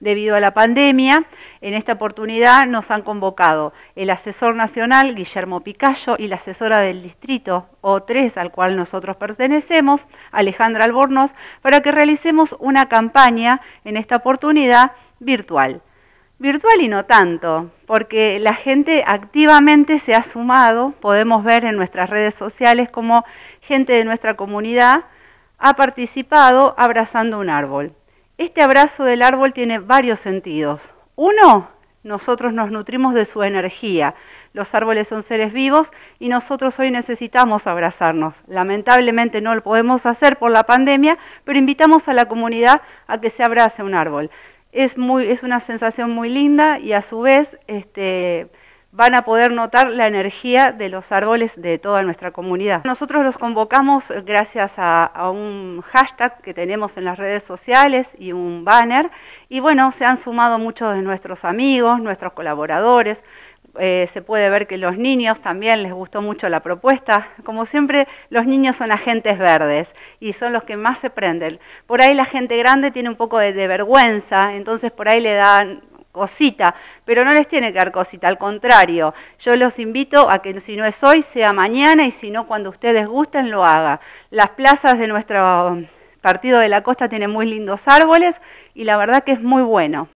debido a la pandemia. En esta oportunidad nos han convocado el asesor nacional Guillermo Picayo y la asesora del distrito O3 al cual nosotros pertenecemos, Alejandra Albornoz, para que realicemos una campaña en esta oportunidad virtual. Virtual y no tanto, porque la gente activamente se ha sumado, podemos ver en nuestras redes sociales como gente de nuestra comunidad ha participado abrazando un árbol. Este abrazo del árbol tiene varios sentidos. Uno, nosotros nos nutrimos de su energía. Los árboles son seres vivos y nosotros hoy necesitamos abrazarnos. Lamentablemente no lo podemos hacer por la pandemia, pero invitamos a la comunidad a que se abrace un árbol. Es, muy, es una sensación muy linda y a su vez este, van a poder notar la energía de los árboles de toda nuestra comunidad. Nosotros los convocamos gracias a, un hashtag que tenemos en las redes sociales y un banner. Y bueno, se han sumado muchos de nuestros amigos, nuestros colaboradores. Eh, se puede ver que los niños también les gustó mucho la propuesta. Como siempre, los niños son agentes verdes y son los que más se prenden. Por ahí la gente grande tiene un poco de vergüenza, entonces por ahí le dan cosita, pero no les tiene que dar cosita, al contrario, yo los invito a que si no es hoy, sea mañana y si no, cuando ustedes gusten, lo haga. Las plazas de nuestro partido de la costa tienen muy lindos árboles y la verdad que es muy bueno.